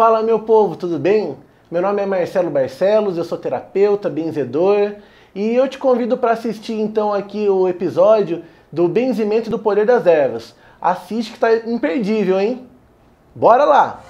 Fala meu povo, tudo bem? Meu nome é Marcelo Barcelos, eu sou terapeuta, benzedor e eu te convido para assistir então aqui o episódio do Benzimento do Poder das Ervas. Assiste que tá imperdível, hein? Bora lá!